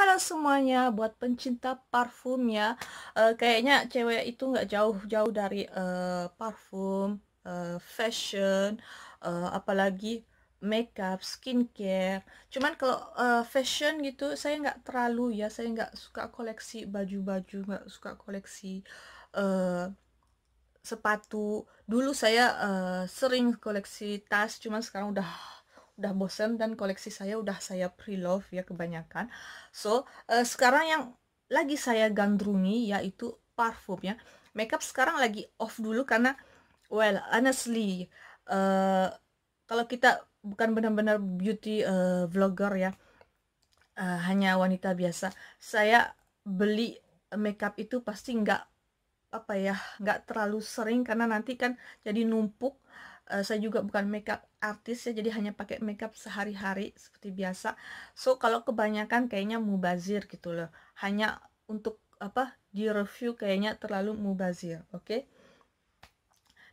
halo semuanya buat pencinta parfum ya. Uh, kayaknya cewek itu nggak jauh-jauh dari uh, parfum, uh, fashion, uh, apalagi makeup, skincare. Cuman kalau uh, fashion gitu saya nggak terlalu ya, saya nggak suka koleksi baju-baju, nggak -baju, suka koleksi uh, sepatu. Dulu saya uh, sering koleksi tas, cuman sekarang udah udah bosen dan koleksi saya udah saya pre-love ya kebanyakan. So, uh, sekarang yang lagi saya gandrungi yaitu parfum ya. Makeup sekarang lagi off dulu karena well, honestly uh, kalau kita bukan benar-benar beauty uh, vlogger ya. Uh, hanya wanita biasa. Saya beli makeup itu pasti nggak apa ya nggak terlalu sering karena nanti kan jadi numpuk uh, saya juga bukan makeup artis ya jadi hanya pakai makeup sehari-hari seperti biasa so kalau kebanyakan kayaknya mubazir gitu loh hanya untuk apa di review kayaknya terlalu mubazir oke okay?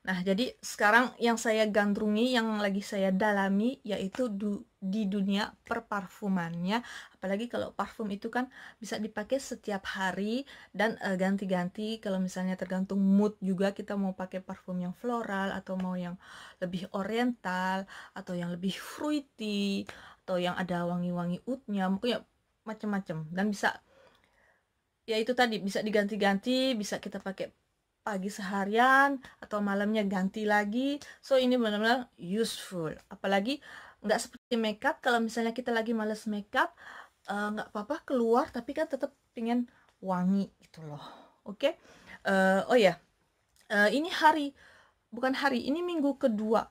Nah, jadi sekarang yang saya gandrungi, yang lagi saya dalami, yaitu du di dunia perparfumannya. Apalagi kalau parfum itu kan bisa dipakai setiap hari dan eh, ganti-ganti. Uh, kalau misalnya tergantung mood juga kita mau pakai parfum yang floral atau mau yang lebih oriental atau yang lebih fruity atau yang ada wangi-wangi oudnya, mungkin ya macam-macam dan bisa ya itu tadi bisa diganti-ganti, bisa kita pakai pagi seharian atau malamnya ganti lagi so ini benar-benar useful apalagi nggak seperti makeup kalau misalnya kita lagi males makeup uh, nggak apa-apa keluar tapi kan tetap pengen wangi gitu loh oke okay? uh, eh, oh ya yeah. uh, ini hari bukan hari ini minggu kedua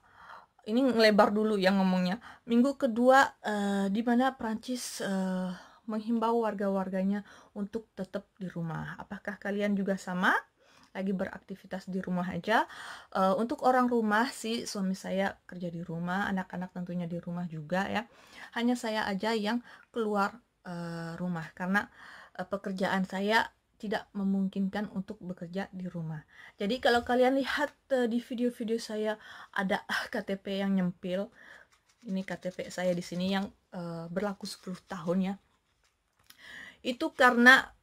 ini ngelebar dulu yang ngomongnya minggu kedua uh, di mana Prancis uh, menghimbau warga-warganya untuk tetap di rumah apakah kalian juga sama lagi beraktivitas di rumah aja. Uh, untuk orang rumah sih suami saya kerja di rumah, anak-anak tentunya di rumah juga ya. Hanya saya aja yang keluar uh, rumah karena uh, pekerjaan saya tidak memungkinkan untuk bekerja di rumah. Jadi kalau kalian lihat uh, di video-video saya ada KTP yang nyempil. Ini KTP saya di sini yang uh, berlaku 10 tahun ya. Itu karena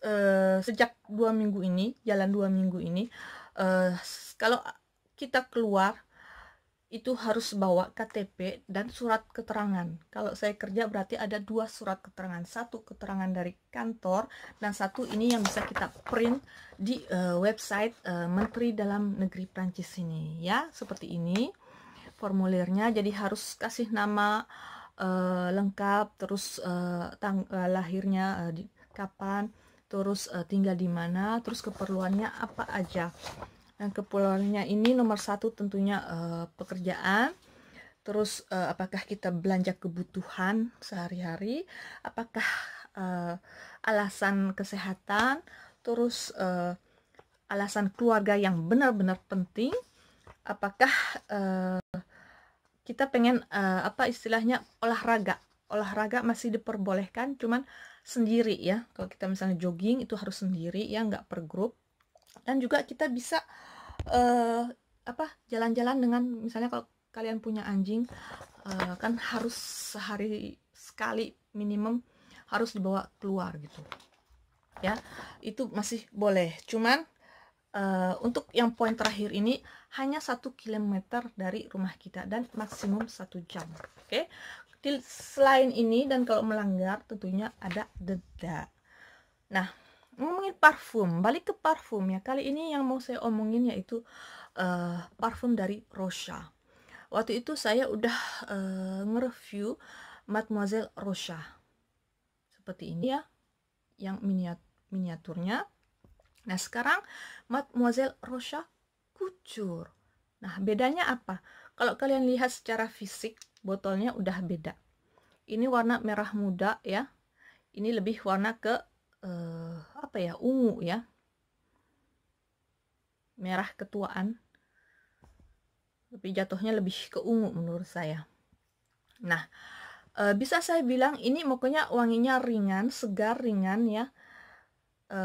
Eh, sejak dua minggu ini jalan dua minggu ini uh, kalau kita keluar itu harus bawa KTP dan surat keterangan. Kalau saya kerja berarti ada dua surat keterangan, satu keterangan dari kantor dan satu ini yang bisa kita print di uh, website uh, Menteri Dalam Negeri Prancis ini ya, seperti ini formulirnya. Jadi harus kasih nama uh, lengkap, terus uh, tanggal uh, lahirnya uh, di, kapan terus uh, tinggal di mana terus keperluannya apa aja Yang nah, keperluannya ini nomor satu tentunya uh, pekerjaan terus uh, apakah kita belanja kebutuhan sehari-hari apakah uh, alasan kesehatan terus uh, alasan keluarga yang benar-benar penting apakah uh, kita pengen uh, apa istilahnya olahraga olahraga masih diperbolehkan cuman sendiri ya kalau kita misalnya jogging itu harus sendiri ya nggak per grup dan juga kita bisa uh, apa jalan-jalan dengan misalnya kalau kalian punya anjing uh, kan harus sehari sekali minimum harus dibawa keluar gitu ya itu masih boleh cuman uh, untuk yang poin terakhir ini hanya satu kilometer dari rumah kita dan maksimum satu jam oke okay? di selain ini dan kalau melanggar tentunya ada denda nah ngomongin parfum balik ke parfum ya kali ini yang mau saya omongin yaitu uh, parfum dari Rocha waktu itu saya udah uh, nge-review Mademoiselle Rocha seperti ini ya yang miniat miniaturnya nah sekarang Mademoiselle Rocha kucur nah bedanya apa kalau kalian lihat secara fisik, botolnya udah beda. Ini warna merah muda ya. Ini lebih warna ke uh, apa ya? ungu ya. Merah ketuaan. lebih jatuhnya lebih ke ungu menurut saya. Nah, e, bisa saya bilang ini pokoknya wanginya ringan, segar ringan ya. E,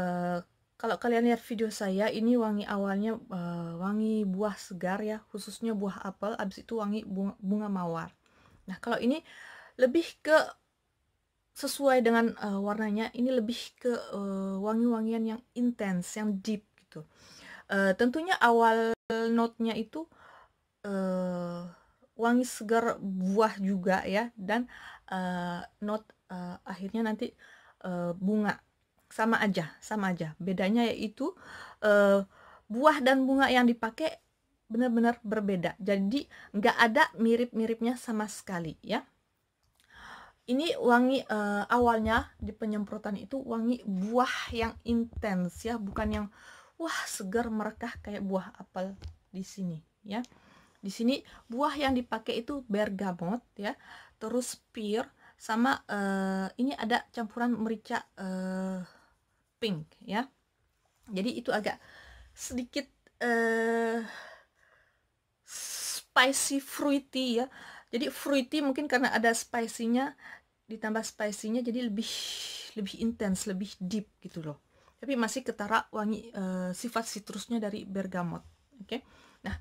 kalau kalian lihat video saya, ini wangi awalnya uh, wangi buah segar ya, khususnya buah apel, abis itu wangi bunga, bunga mawar. Nah, kalau ini lebih ke sesuai dengan uh, warnanya, ini lebih ke uh, wangi-wangian yang intens, yang deep gitu. Uh, tentunya awal notnya itu uh, wangi segar buah juga ya, dan uh, not uh, akhirnya nanti uh, bunga sama aja sama aja bedanya yaitu uh, buah dan bunga yang dipakai benar-benar berbeda jadi nggak ada mirip-miripnya sama sekali ya ini wangi uh, awalnya di penyemprotan itu wangi buah yang intens ya bukan yang wah segar merekah kayak buah apel di sini ya di sini buah yang dipakai itu bergamot ya terus pir sama uh, ini ada campuran merica uh, pink ya jadi itu agak sedikit uh, spicy fruity ya jadi fruity mungkin karena ada spicy ditambah spicy jadi lebih lebih intens lebih deep gitu loh tapi masih ketara wangi uh, sifat citrusnya dari bergamot oke okay? nah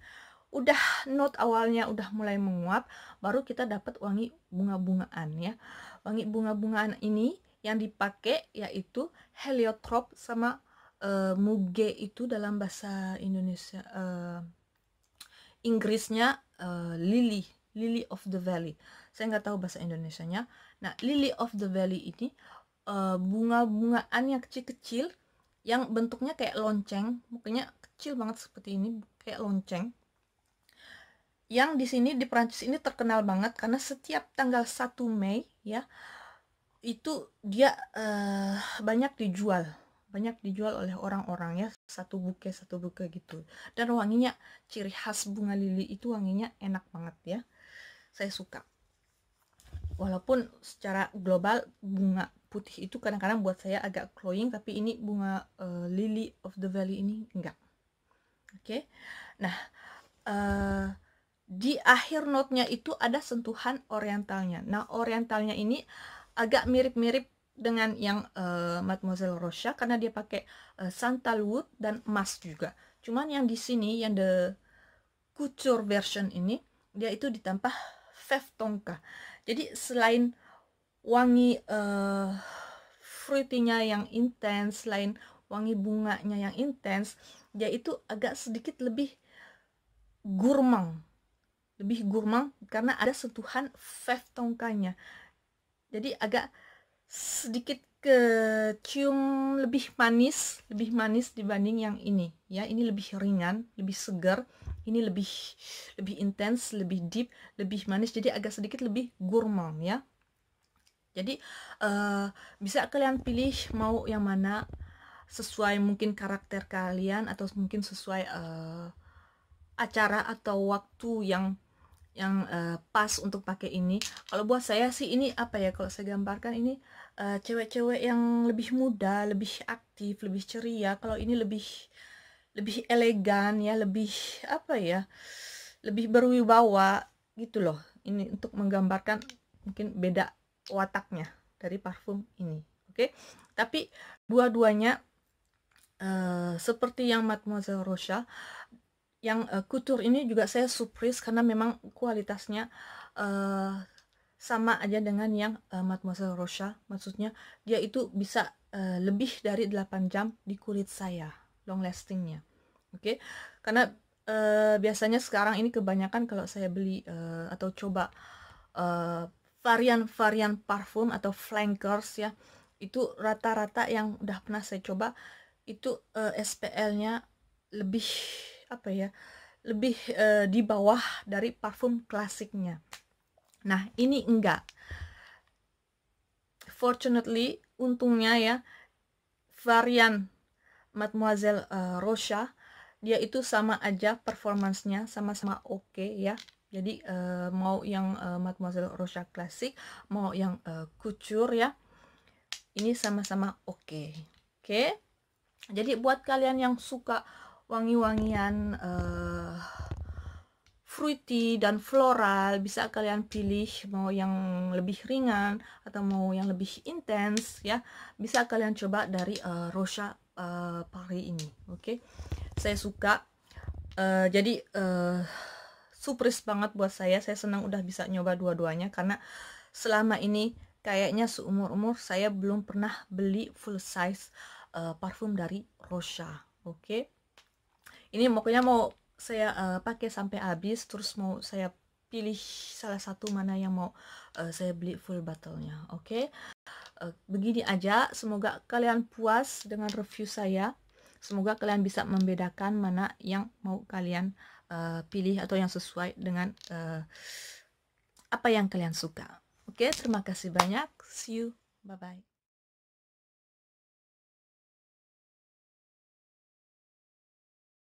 udah note awalnya udah mulai menguap baru kita dapat wangi bunga-bungaan ya wangi bunga-bungaan ini yang dipakai yaitu heliotrop sama uh, muge itu dalam bahasa Indonesia uh, Inggrisnya uh, lily lily of the valley saya nggak tahu bahasa Indonesia-nya nah lily of the valley ini uh, bunga-bungaan yang kecil-kecil yang bentuknya kayak lonceng mukanya kecil banget seperti ini kayak lonceng yang di sini di Prancis ini terkenal banget karena setiap tanggal 1 Mei ya itu dia uh, banyak dijual banyak dijual oleh orang-orang ya satu buke satu buke gitu dan wanginya ciri khas bunga lili itu wanginya enak banget ya saya suka walaupun secara global bunga putih itu kadang-kadang buat saya agak cloying tapi ini bunga uh, eh, lily of the valley ini enggak oke okay? nah uh, di akhir notnya itu ada sentuhan orientalnya nah orientalnya ini uh, agak mirip-mirip dengan yang uh, Mademoiselle Rocha karena dia pakai uh, santal wood dan emas juga. Cuman yang di sini yang the couture version ini dia itu ditambah fev tongka. Jadi selain wangi uh, eh, fruitinya yang intens, selain wangi bunganya yang intens, dia itu agak sedikit lebih gurmang. Lebih gurmang karena ada sentuhan fev tongkanya jadi agak sedikit kecium lebih manis lebih manis dibanding yang ini ya ini lebih ringan lebih segar ini lebih lebih intens lebih deep lebih manis jadi agak sedikit lebih gourmand ya jadi uh, bisa kalian pilih mau yang mana sesuai mungkin karakter kalian atau mungkin sesuai uh, acara atau waktu yang yang uh, pas untuk pakai ini kalau buat saya sih ini apa ya kalau saya gambarkan ini eh, cewek-cewek uh, yang lebih muda lebih aktif lebih ceria kalau ini lebih lebih elegan ya lebih apa ya lebih berwibawa gitu loh ini untuk menggambarkan mungkin beda wataknya dari parfum ini oke okay? tapi dua-duanya uh, seperti yang Mademoiselle Rocha yang uh, ini juga saya surprise karena memang kualitasnya uh, sama aja dengan yang uh, Mademoiselle Rocha maksudnya dia itu bisa uh, lebih dari 8 jam di kulit saya long lastingnya oke okay? karena uh, biasanya sekarang ini kebanyakan kalau saya beli uh, atau coba varian varian-varian parfum atau flankers ya itu rata-rata yang udah pernah saya coba itu uh, SPL-nya lebih apa ya lebih e, di bawah dari parfum klasiknya nah ini enggak fortunately untungnya ya varian Mademoiselle uh, Rocha dia itu sama aja performancenya sama-sama oke okay, ya jadi uh, mau yang uh, Mademoiselle Rocha klasik mau yang uh, kucur ya ini sama-sama oke okay. oke okay? jadi buat kalian yang suka wangi-wangian uh, fruity dan floral bisa kalian pilih mau yang lebih ringan atau mau yang lebih intens ya bisa kalian coba dari uh, eh, Rosa uh, eh, Paris ini oke okay? saya suka uh, jadi uh, surprise banget buat saya saya senang udah bisa nyoba dua-duanya karena selama ini kayaknya seumur-umur saya belum pernah beli full size uh, parfum dari rosha oke okay? ini pokoknya mau saya uh, pakai sampai habis terus mau saya pilih salah satu mana yang mau uh, saya beli full battle-nya oke okay? uh, eh, begini aja semoga kalian puas dengan review saya semoga kalian bisa membedakan mana yang mau kalian uh, pilih atau yang sesuai dengan uh, apa yang kalian suka oke okay? terima kasih banyak see you bye bye